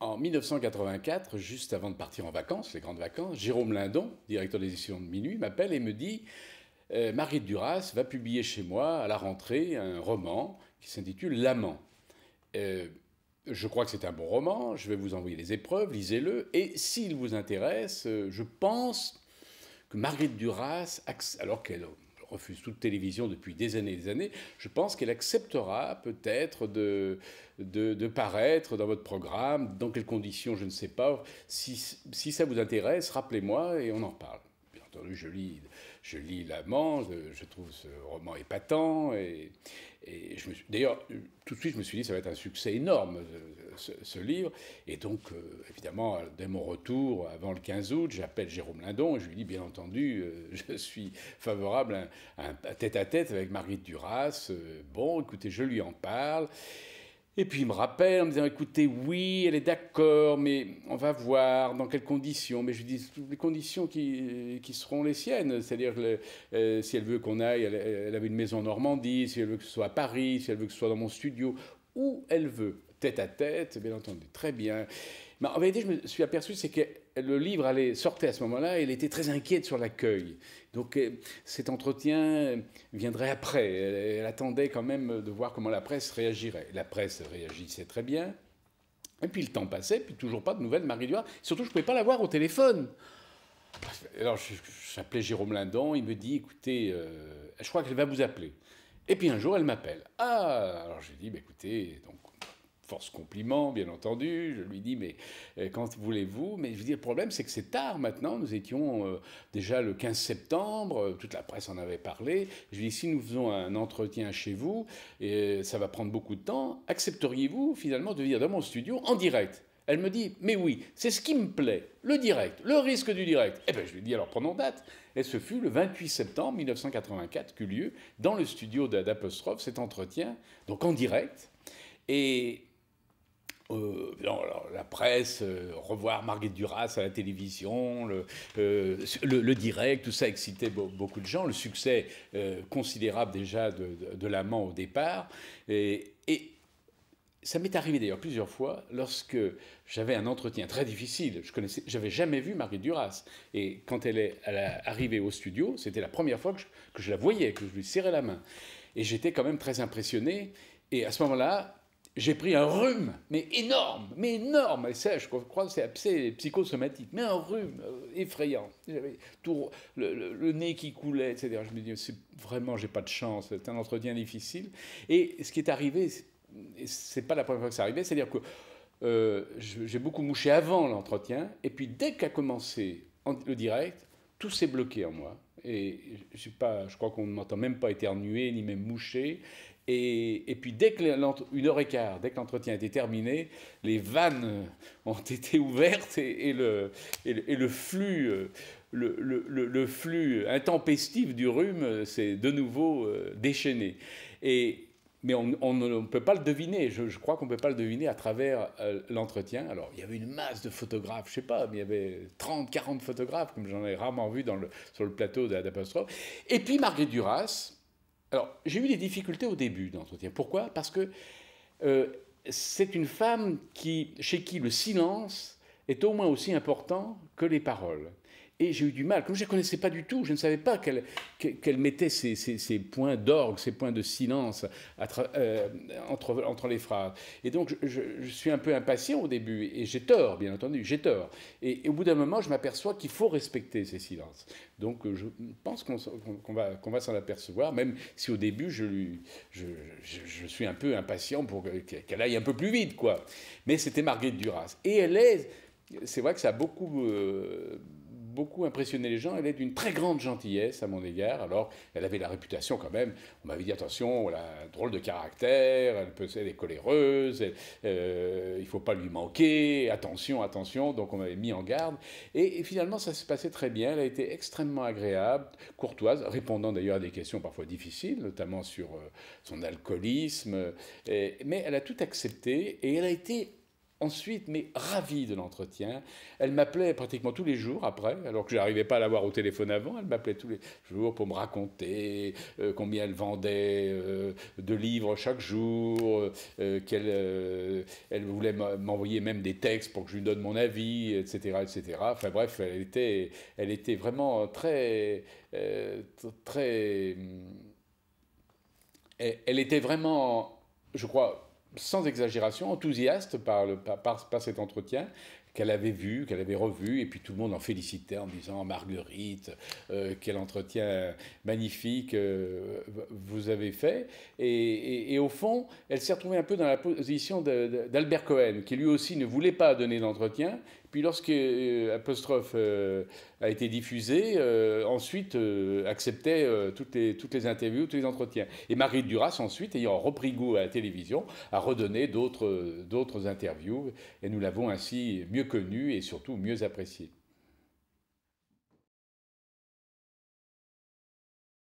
En 1984, juste avant de partir en vacances, les grandes vacances, Jérôme Lindon, directeur des éditions de Minuit, m'appelle et me dit euh, Marie Duras va publier chez moi à la rentrée un roman qui s'intitule L'amant. Euh, je crois que c'est un bon roman, je vais vous envoyer les épreuves, lisez-le, et s'il vous intéresse, euh, je pense que Marguerite Duras, alors qu'elle refuse toute télévision depuis des années et des années, je pense qu'elle acceptera peut-être de, de, paraître dans votre programme, dans quelles conditions, je ne sais pas. Si, si ça vous intéresse, rappelez-moi et on en parle. Bien entendu, je lis je lis L'Amant, je, trouve ce roman épatant. Et, je me suis, d'ailleurs, tout de suite, je me suis dit, ça va être un succès énorme, ce, livre. Et donc, euh, évidemment, dès mon retour, avant le 15 août, j'appelle Jérôme Lindon et je lui dis, bien entendu, euh, je suis favorable à un tête-à-tête avec Marguerite Duras. Euh, bon, écoutez, je lui en parle. Et puis il me rappelle en me disant écoutez, oui, elle est d'accord, mais on va voir dans quelles conditions. Mais je lui dis les conditions qui, seront les siennes. C'est-à-dire euh, si elle veut qu'on aille, elle, avait une maison en Normandie, si elle veut que ce soit à Paris, si elle veut que ce soit dans mon studio, où elle veut tête à tête, bien entendu. Très bien. Mais en vérité, je me suis aperçu, c'est que le livre allait, sortait à ce moment-là, et elle était très inquiète sur l'accueil. Donc euh, cet entretien viendrait après. Elle, attendait quand même de voir comment la presse réagirait. La presse réagissait très bien. Et puis le temps passait, puis toujours pas de nouvelles de Marie Duard. Surtout, je ne pouvais pas la voir au téléphone. Alors, j'appelais Jérôme Lindon, il me dit, écoutez, euh, je crois qu'elle va vous appeler. Et puis un jour, elle m'appelle. Ah Alors j'ai dit, bah, écoutez, donc force compliment, bien entendu. Je lui dis, mais euh, quand voulez-vous Mais je dis le problème, c'est que c'est tard maintenant. Nous étions euh, déjà le 15 septembre, euh, toute la presse en avait parlé. Je lui dis, si nous faisons un entretien chez vous, et ça va prendre beaucoup de temps, accepteriez-vous finalement de venir dans mon studio en direct elle me dit, mais oui, c'est ce qui me plaît, le direct, le risque du direct. Eh bien, je lui dis, alors prenons date. Et ce fut le 28 septembre 1984 qu'eut lieu, dans le studio d'Apostrophe, cet entretien, donc en direct. Et euh, la presse, euh, revoir Marguerite Duras à la télévision, le, euh, le, direct, tout ça excitait beaucoup de gens. Le succès considérable déjà de, l'amant au départ. Et, ça m'est arrivé d'ailleurs plusieurs fois lorsque j'avais un entretien très difficile. Je connaissais, j'avais jamais vu Marguerite Duras. Et quand elle est, arrivée au studio, c'était la première fois que je, que je la voyais, que je lui serrais la main. Et j'étais quand même très impressionné. Et à ce moment-là, j'ai pris un rhume, mais énorme, mais énorme, et ça, je crois que c'est psychosomatique, mais un rhume euh, effrayant. J'avais tout le, nez qui coulait, etc. Je me dis, vraiment, j'ai pas de chance, c'est un entretien difficile. Et ce qui est arrivé, c'est pas la première fois que ça arrivait, c'est-à-dire que euh, j'ai beaucoup mouché avant l'entretien, et puis dès qu'a commencé le direct, tout s'est bloqué en moi et je, pas, je crois qu'on n'entend même pas éternuer, ni même moucher. Et, puis dès que une heure et quart, dès que l'entretien était terminé, les vannes ont été ouvertes et, le, et le, flux, euh, le, le, flux intempestif du rhume s'est de nouveau euh, déchaîné. Et mais on ne peut pas le deviner. Je, crois qu'on ne peut pas le deviner à travers euh, l'entretien. Alors, il y avait une masse de photographes, je ne sais pas, mais il y avait 30, 40 photographes, comme j'en ai rarement vu dans le, sur le plateau d'Apostrophe. Et puis, Marguerite Duras. Alors, j'ai eu des difficultés au début d'entretien. Pourquoi Parce que euh, c'est une femme qui, chez qui le silence est au moins aussi important que les paroles. Et j'ai eu du mal. Comme je ne connaissais pas du tout, je ne savais pas qu'elle mettait ces, points d'orgue, ces points de silence euh, entre, entre les phrases. Et donc, je, suis un peu impatient au début. Et j'ai tort, bien entendu, j'ai tort. Et, au bout d'un moment, je m'aperçois qu'il faut respecter ces silences. Donc, euh, je pense qu'on va, va s'en apercevoir, même si au début, je, je, suis un peu impatient pour qu'elle aille un peu plus vite, quoi. Mais c'était Marguerite Duras. Et elle est c'est vrai que ça a beaucoup euh, beaucoup impressionné les gens. Elle est d'une très grande gentillesse à mon égard. Alors, elle avait la réputation quand même. On m'avait dit attention, elle a un drôle de caractère, elle, peut, elle est coléreuse, euh, il ne faut pas lui manquer, attention, attention. Donc, on m'avait mis en garde. Et, finalement, ça s'est passé très bien. Elle a été extrêmement agréable, courtoise, répondant d'ailleurs à des questions parfois difficiles, notamment sur euh, son alcoolisme. mais elle a tout accepté et elle a été ensuite, mais ravie de l'entretien. Elle m'appelait pratiquement tous les jours après, alors que je n'arrivais pas à la voir au téléphone avant. Elle m'appelait tous les jours pour me raconter euh, combien elle vendait euh, de livres chaque jour, euh, qu'elle elle voulait m'envoyer même des textes pour que je lui donne mon avis, etc. etc. Enfin bref, elle était, elle était vraiment très... très elle était vraiment, je crois, sans exagération, enthousiaste par, le, par, cet entretien qu'elle avait vu, qu'elle avait revu, et puis tout le monde en félicitait en disant Marguerite, euh, quel entretien magnifique euh, vous avez fait. Et, au fond, elle s'est retrouvée un peu dans la position d'Albert Cohen, qui lui aussi ne voulait pas donner d'entretien. Puis lorsque euh, Apostrophe a été diffusée, ensuite acceptait toutes, les, toutes les interviews, tous les entretiens. Et Marie Duras, ensuite, ayant repris goût à la télévision, a redonné d'autres interviews, et nous l'avons ainsi mieux connu et surtout mieux apprécié.